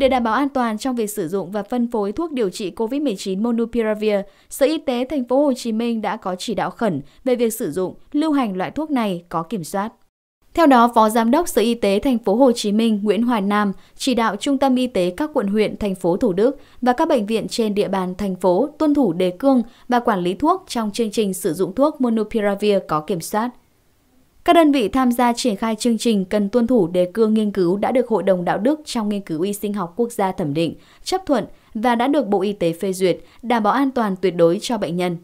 Để đảm bảo an toàn trong việc sử dụng và phân phối thuốc điều trị COVID-19 Monupiravir, Sở Y tế Thành phố Hồ Chí Minh đã có chỉ đạo khẩn về việc sử dụng, lưu hành loại thuốc này có kiểm soát. Theo đó, Phó Giám đốc Sở Y tế Thành phố Hồ Chí Minh Nguyễn Hoài Nam chỉ đạo Trung tâm Y tế các quận huyện, thành phố Thủ Đức và các bệnh viện trên địa bàn thành phố tuân thủ đề cương và quản lý thuốc trong chương trình sử dụng thuốc Monupiravir có kiểm soát các đơn vị tham gia triển khai chương trình cần tuân thủ đề cương nghiên cứu đã được Hội đồng Đạo đức trong nghiên cứu y sinh học quốc gia thẩm định, chấp thuận và đã được Bộ Y tế phê duyệt, đảm bảo an toàn tuyệt đối cho bệnh nhân.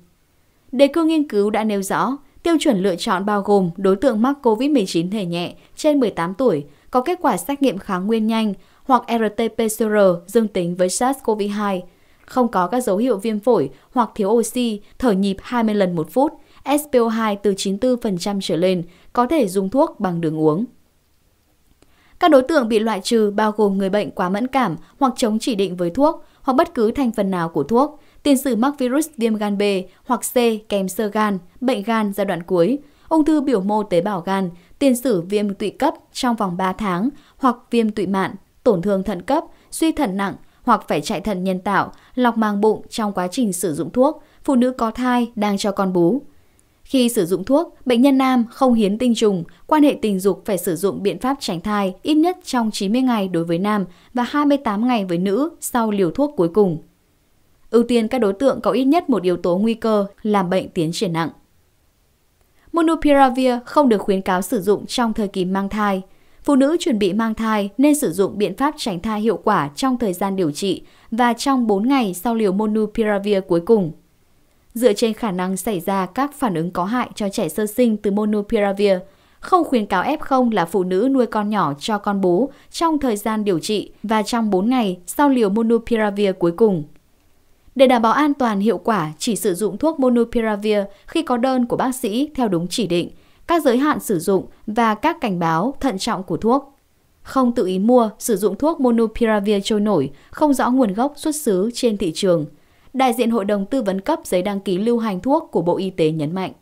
Đề cương nghiên cứu đã nêu rõ, tiêu chuẩn lựa chọn bao gồm đối tượng mắc COVID-19 thể nhẹ trên 18 tuổi, có kết quả xét nghiệm kháng nguyên nhanh hoặc RT-PCR dương tính với SARS-CoV-2, không có các dấu hiệu viêm phổi hoặc thiếu oxy, thở nhịp 20 lần một phút – SPO2 từ 94% trở lên có thể dùng thuốc bằng đường uống. Các đối tượng bị loại trừ bao gồm người bệnh quá mẫn cảm hoặc chống chỉ định với thuốc hoặc bất cứ thành phần nào của thuốc, tiền sử mắc virus viêm gan B hoặc C kèm sơ gan, bệnh gan giai đoạn cuối, ung thư biểu mô tế bào gan, tiền sử viêm tụy cấp trong vòng 3 tháng hoặc viêm tụy mạn, tổn thương thận cấp, suy thận nặng hoặc phải chạy thận nhân tạo, lọc màng bụng trong quá trình sử dụng thuốc, phụ nữ có thai đang cho con bú. Khi sử dụng thuốc, bệnh nhân nam không hiến tinh trùng, quan hệ tình dục phải sử dụng biện pháp tránh thai ít nhất trong 90 ngày đối với nam và 28 ngày với nữ sau liều thuốc cuối cùng. Ưu tiên các đối tượng có ít nhất một yếu tố nguy cơ làm bệnh tiến triển nặng. Monopiravir không được khuyến cáo sử dụng trong thời kỳ mang thai. Phụ nữ chuẩn bị mang thai nên sử dụng biện pháp tránh thai hiệu quả trong thời gian điều trị và trong 4 ngày sau liều monopiravir cuối cùng dựa trên khả năng xảy ra các phản ứng có hại cho trẻ sơ sinh từ monopiravir, không khuyến cáo F0 là phụ nữ nuôi con nhỏ cho con bú trong thời gian điều trị và trong 4 ngày sau liều monopiravir cuối cùng. Để đảm bảo an toàn hiệu quả, chỉ sử dụng thuốc monopiravir khi có đơn của bác sĩ theo đúng chỉ định, các giới hạn sử dụng và các cảnh báo thận trọng của thuốc. Không tự ý mua, sử dụng thuốc monopiravir trôi nổi, không rõ nguồn gốc xuất xứ trên thị trường – đại diện hội đồng tư vấn cấp giấy đăng ký lưu hành thuốc của Bộ Y tế nhấn mạnh